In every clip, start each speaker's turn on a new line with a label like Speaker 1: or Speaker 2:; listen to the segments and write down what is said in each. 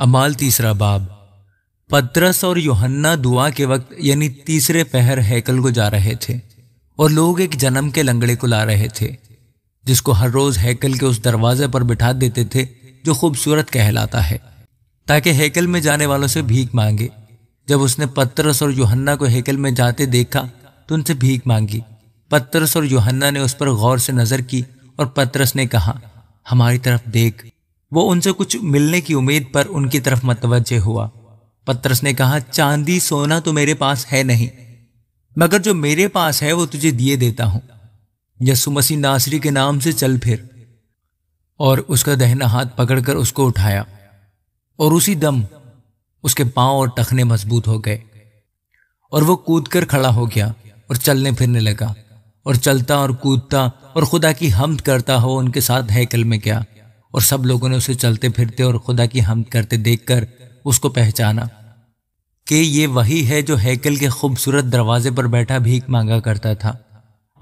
Speaker 1: अमाल तीसरा बाब पत्रस और योहन्ना दुआ के वक्त यानी तीसरे पहर हैकल को जा रहे थे और लोग एक जन्म के लंगड़े को ला रहे थे जिसको हर रोज हैकल के उस दरवाजे पर बिठा देते थे जो खूबसूरत कहलाता है ताकि हैकल में जाने वालों से भीख मांगे जब उसने पत्रस और योहन्ना को हैकल में जाते देखा तो उनसे भीख मांगी पत्रस और योहन्ना ने उस पर गौर से नजर की और पत्रस ने कहा हमारी तरफ देख वो उनसे कुछ मिलने की उम्मीद पर उनकी तरफ मतवजह हुआ पत्रस ने कहा चांदी सोना तो मेरे पास है नहीं मगर जो मेरे पास है वो तुझे दिए देता हूं यसु मसीह नासरी के नाम से चल फिर और उसका दहना हाथ पकड़कर उसको उठाया और उसी दम उसके पांव और टखने मजबूत हो गए और वो कूद कर खड़ा हो गया और चलने फिरने लगा और चलता और कूदता और खुदा की हमद करता हो उनके साथ हैकल में गया और सब लोगों ने उसे चलते फिरते और खुदा की हम करते देख कर उसको पहचाना कि ये वही है जो हैकल के खूबसूरत दरवाजे पर बैठा भीख मांगा करता था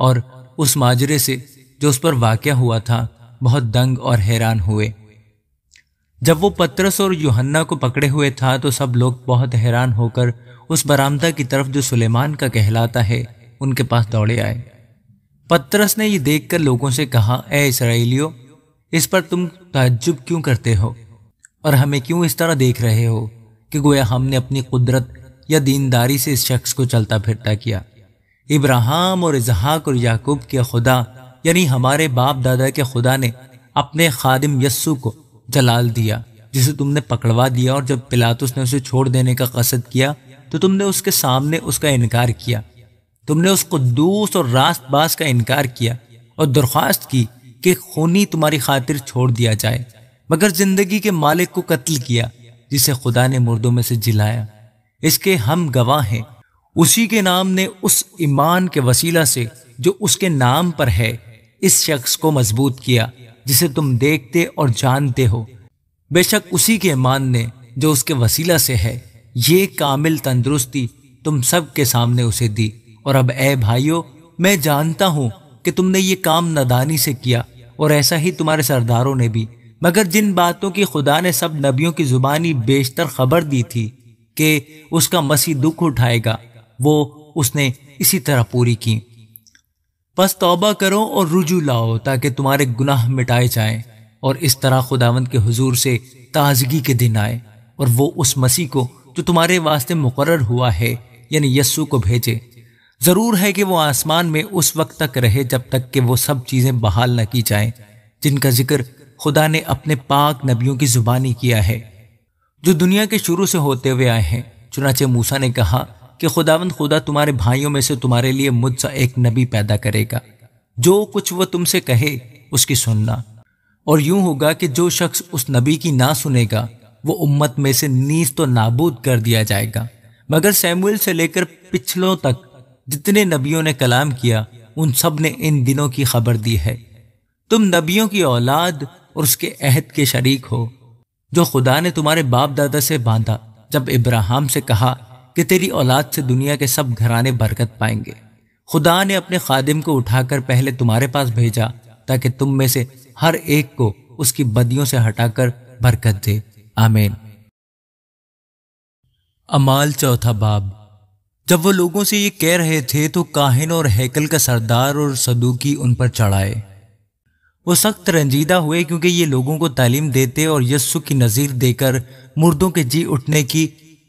Speaker 1: और उस माजरे से जो उस पर वाक़ हुआ था बहुत दंग और हैरान हुए जब वो पत्रस और योहन्ना को पकड़े हुए था तो सब लोग बहुत हैरान होकर उस बरामदा की तरफ जो सुलेमान का कहलाता है उनके पास दौड़े आए पत्रस ने ये देखकर लोगों से कहा ए इसराइलियो इस पर तुम ताज्जुब क्यों करते हो और हमें क्यों इस तरह देख रहे हो कि गोया हमने अपनी कुदरत या दीनदारी से इस शख्स को चलता फिरता किया इब्राहिम और इजहाक और याकूब के खुदा यानी हमारे बाप दादा के खुदा ने अपने खादिम यस्सू को जलाल दिया जिसे तुमने पकड़वा दिया और जब पिलातुस ने उसे छोड़ देने का कसद किया तो तुमने उसके सामने उसका इनकार किया तुमने उस कुद्दूस और रास्त बास का इनकार किया और दरख्वास्त की कि खूनी तुम्हारी खातिर छोड़ दिया जाए मगर जिंदगी के मालिक को कत्ल किया जिसे खुदा ने मुर्दों में से जिलाया इसके हम गवाह हैं उसी के नाम ने उस ईमान के वसीला से जो उसके नाम पर है इस शख्स को मजबूत किया जिसे तुम देखते और जानते हो बेशक उसी के ईमान ने जो उसके वसीला से है ये कामिल तंदुरुस्ती तुम सब के सामने उसे दी और अब ए भाइयों मैं जानता हूं कि तुमने ये काम नदानी से किया और ऐसा ही तुम्हारे सरदारों ने भी मगर जिन बातों की खुदा ने सब नबियों की जुबानी बेशतर खबर दी थी कि उसका मसीह दुख उठाएगा वो उसने इसी तरह पूरी की बस तौबा करो और रुजू लाओ ताकि तुम्हारे गुनाह मिटाए जाएं और इस तरह खुदावंद के हुजूर से ताजगी के दिन आए और वो उस मसीह को जो तुम्हारे वास्ते मुकर हुआ है यानी यस्सु को भेजे ज़रूर है कि वो आसमान में उस वक्त तक रहे जब तक कि वो सब चीज़ें बहाल न की जाएं जिनका जिक्र खुदा ने अपने पाक नबियों की ज़ुबानी किया है जो दुनिया के शुरू से होते हुए आए हैं चुनाचे मूसा ने कहा कि खुदावंद खुदा तुम्हारे भाइयों में से तुम्हारे लिए मुझसा एक नबी पैदा करेगा जो कुछ वह तुमसे कहे उसकी सुनना और यूं होगा कि जो शख्स उस नबी की ना सुनेगा वो उम्मत में से नीस तो नाबूद कर दिया जाएगा मगर सैमुअल से लेकर पिछलों तक जितने नबियों ने कलाम किया उन सब ने इन दिनों की खबर दी है तुम नबियों की औलाद और उसके अहद के शरीक हो जो खुदा ने तुम्हारे बाप दादा से बांधा जब इब्राहिम से कहा कि तेरी औलाद से दुनिया के सब घराने बरकत पाएंगे खुदा ने अपने खादिम को उठाकर पहले तुम्हारे पास भेजा ताकि तुम में से हर एक को उसकी बदियों से हटाकर बरकत दे आमीन अमाल चौथा बाब जब वो लोगों से ये कह रहे थे तो काहिन और हैकल का सरदार और सदूकी उन पर चढ़ाए वो सख्त रंजीदा हुए क्योंकि ये लोगों को तालीम देते और यस्सु की नज़ीर देकर मुर्दों के जी उठने की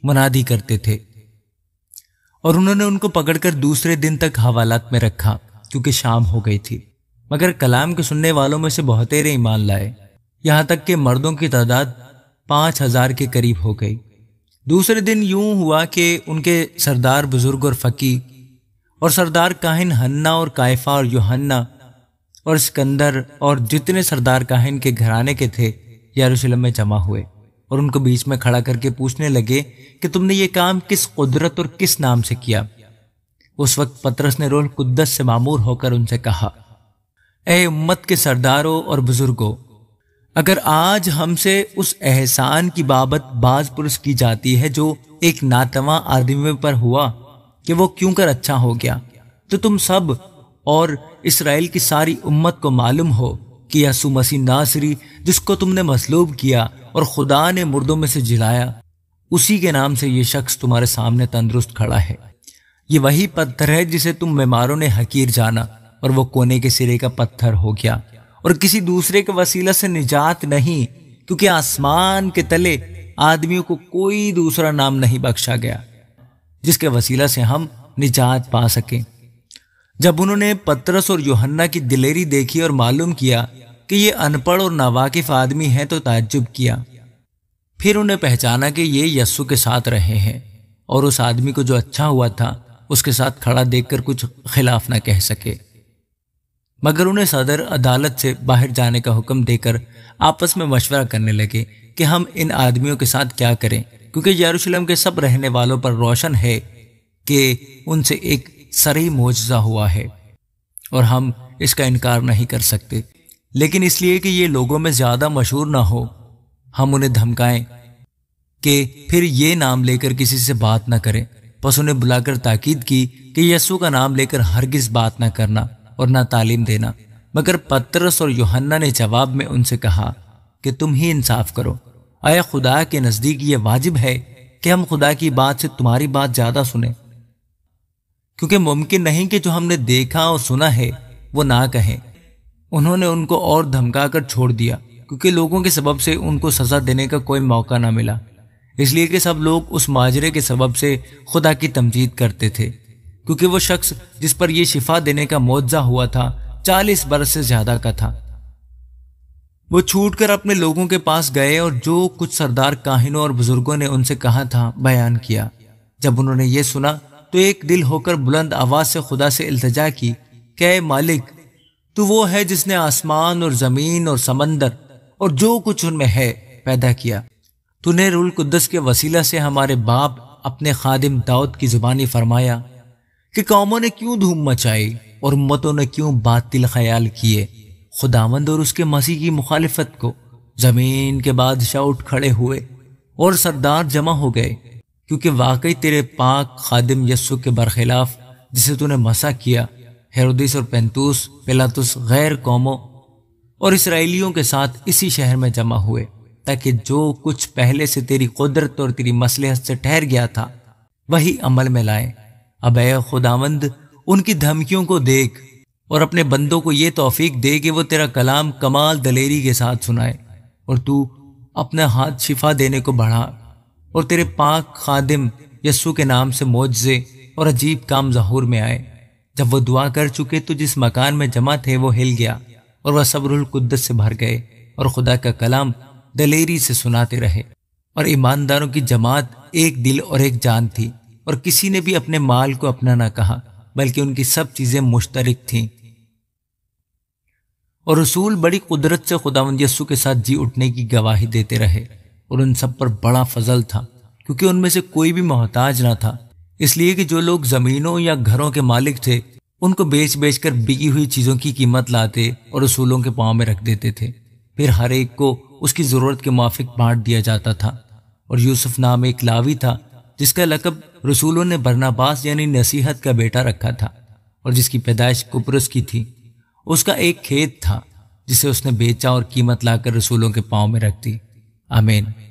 Speaker 1: मनादी करते थे और उन्होंने उनको पकड़कर दूसरे दिन तक हवालात में रखा क्योंकि शाम हो गई थी मगर कलाम के सुनने वालों में से बहुतेरे ईमान लाए यहाँ तक कि मर्दों की तादाद पाँच हजार के करीब हो गई दूसरे दिन यूं हुआ कि उनके सरदार बुजुर्ग और फ़की और सरदार काहिन हन्ना और कायफा और योहन्ना और सिकंदर और जितने सरदार काहिन के घराने के थे यरूशलेम में जमा हुए और उनको बीच में खड़ा करके पूछने लगे कि तुमने ये काम किस कुदरत और किस नाम से किया उस वक्त पतरस ने रोल कुद्दस से मामूर होकर उनसे कहा ए उम्मत के सरदारों और बुजुर्गों अगर आज हमसे उस एहसान की बाबत बाज पुरुष की जाती है जो एक नातवा आदमी पर हुआ कि वो क्यों कर अच्छा हो गया तो तुम सब और इसराइल की सारी उम्मत को मालूम हो कि यसु मसीह नासरी जिसको तुमने मसलूब किया और खुदा ने मुर्दों में से जिलाया उसी के नाम से ये शख्स तुम्हारे सामने तंदुरुस्त खड़ा है ये वही पत्थर है जिसे तुम बीमारों ने हकीर जाना और वो कोने के सिरे का पत्थर हो गया और किसी दूसरे के वसीला से निजात नहीं क्योंकि आसमान के तले आदमियों को कोई दूसरा नाम नहीं बख्शा गया जिसके वसीला से हम निजात पा सकें जब उन्होंने पत्रस और योहन्ना की दिलेरी देखी और मालूम किया कि ये अनपढ़ और नावाकिफ आदमी हैं तो ताज्जुब किया फिर उन्हें पहचाना कि ये यस्सु के साथ रहे हैं और उस आदमी को जो अच्छा हुआ था उसके साथ खड़ा देखकर कुछ खिलाफ ना कह सके मगर उन्हें सदर अदालत से बाहर जाने का हुक्म देकर आपस में मशवरा करने लगे कि हम इन आदमियों के साथ क्या करें क्योंकि यरूशलेम के सब रहने वालों पर रोशन है कि उनसे एक सरी मोजा हुआ है और हम इसका इनकार नहीं कर सकते लेकिन इसलिए कि ये लोगों में ज़्यादा मशहूर ना हो हम उन्हें धमकाएं कि फिर ये नाम लेकर किसी से बात ना करें बस उन्हें बुलाकर ताकीद की कि यस्सु का नाम लेकर हरगिज़ बात ना करना और ना तालीम देना मगर पत्रस और योहन्ना ने जवाब में उनसे कहा कि तुम ही इंसाफ करो अय खुदा के नज़दीक ये वाजिब है कि हम खुदा की बात से तुम्हारी बात ज़्यादा सुने क्योंकि मुमकिन नहीं कि जो हमने देखा और सुना है वो ना कहें उन्होंने उनको और धमका कर छोड़ दिया क्योंकि लोगों के सबब से उनको सज़ा देने का कोई मौका ना मिला इसलिए कि सब लोग उस माजरे के सबब से खुदा की तमजीद करते थे क्योंकि वो शख्स जिस पर यह शिफा देने का मुआवजा हुआ था चालीस बरस से ज्यादा का था वो छूटकर अपने लोगों के पास गए और जो कुछ सरदार काहिनों और बुजुर्गों ने उनसे कहा था बयान किया जब उन्होंने ये सुना तो एक दिल होकर बुलंद आवाज से खुदा से इल्तजा की कै मालिक तू वो है जिसने आसमान और जमीन और समंदर और जो कुछ उनमें है पैदा किया तूने रुल कुद्दस के वसीला से हमारे बाप अपने खादिम दाऊद की जुबानी फरमाया कि कौमों ने क्यों धूम मचाई और मतों ने क्यों बातिल ख्याल किए खुदावंद और उसके मसीह की मुखालफत को जमीन के बादशाह उठ खड़े हुए और सरदार जमा हो गए क्योंकि वाकई तेरे पाक खादिम यस्सु के बरखिलाफ जिसे तूने मसा किया हेरोदिस और पेंतूस पिलातुस गैर कौमों और इसराइलियों के साथ इसी शहर में जमा हुए ताकि जो कुछ पहले से तेरी कुदरत और तेरी मसलहत से ठहर गया था वही अमल में लाए अब खुदावंद उनकी धमकियों को देख और अपने बंदों को ये तोफीक दे कि वो तेरा कलाम कमाल दलेरी के साथ सुनाए और तू अपना हाथ शिफा देने को बढ़ा और तेरे पाक खादिम यस्सु के नाम से मोजे और अजीब काम जहूर में आए जब वो दुआ कर चुके तो जिस मकान में जमा थे वो हिल गया और वह सबरुल कुद्दस से भर गए और खुदा का कलाम दलेरी से सुनाते रहे और ईमानदारों की जमात एक दिल और एक जान थी और किसी ने भी अपने माल को अपना ना कहा बल्कि उनकी सब चीज़ें मुश्तरक थीं और रसूल बड़ी कुदरत से खुदावंद यस्सु के साथ जी उठने की गवाही देते रहे और उन सब पर बड़ा फजल था क्योंकि उनमें से कोई भी मोहताज ना था इसलिए कि जो लोग ज़मीनों या घरों के मालिक थे उनको बेच बेच कर बिकी हुई चीज़ों की कीमत लाते और रसूलों के पाँव में रख देते थे फिर हर एक को उसकी ज़रूरत के माफिक बांट दिया जाता था और यूसुफ नाम एक लावी था जिसका लकब रसूलों ने बरनाबास यानी नसीहत का बेटा रखा था और जिसकी पैदाइश कुपरस की थी उसका एक खेत था जिसे उसने बेचा और कीमत लाकर रसूलों के पाँव में रख दी आमीन